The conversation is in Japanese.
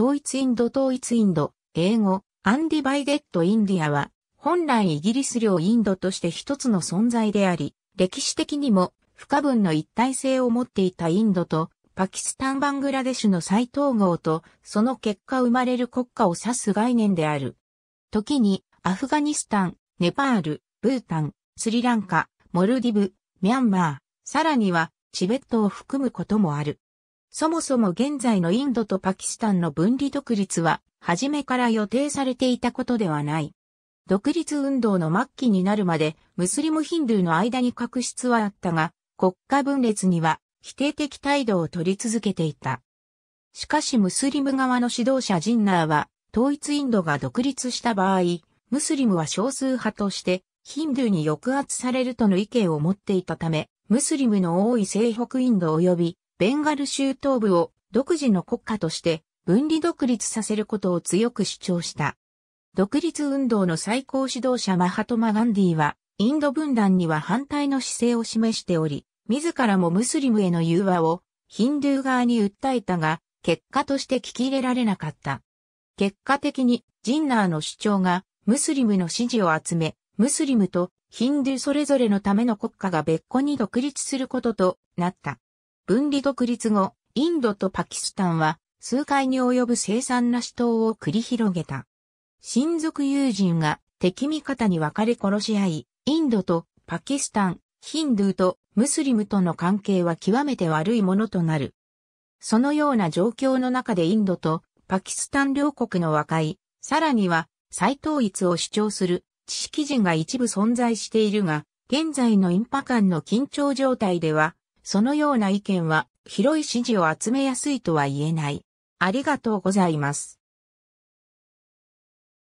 統一インド統一インド、英語、アンディバイデッドインディアは、本来イギリス領インドとして一つの存在であり、歴史的にも不可分の一体性を持っていたインドと、パキスタン・バングラデシュの再統合と、その結果生まれる国家を指す概念である。時に、アフガニスタン、ネパール、ブータン、スリランカ、モルディブ、ミャンマー、さらには、チベットを含むこともある。そもそも現在のインドとパキスタンの分離独立は、初めから予定されていたことではない。独立運動の末期になるまで、ムスリムヒンドゥーの間に確執はあったが、国家分裂には否定的態度を取り続けていた。しかしムスリム側の指導者ジンナーは、統一インドが独立した場合、ムスリムは少数派として、ヒンドゥーに抑圧されるとの意見を持っていたため、ムスリムの多い西北インド及びベンガル州東部を独自の国家として分離独立させることを強く主張した。独立運動の最高指導者マハトマ・ガンディは、インド分断には反対の姿勢を示しており、自らもムスリムへの融和をヒンドゥー側に訴えたが、結果として聞き入れられなかった。結果的にジンナーの主張がムスリムの支持を集め、ムスリムとヒンドゥーそれぞれのための国家が別個に独立することとなった。分離独立後、インドとパキスタンは数回に及ぶ凄惨な死闘を繰り広げた。親族友人が敵味方に分かれ殺し合い、インドとパキスタン、ヒンドゥーとムスリムとの関係は極めて悪いものとなる。そのような状況の中でインドとパキスタン両国の和解、さらには再統一を主張する知識人が一部存在しているが、現在のインパ間の緊張状態ではそのような意見は広い支持を集めやすいとは言えない。ありがとうございます。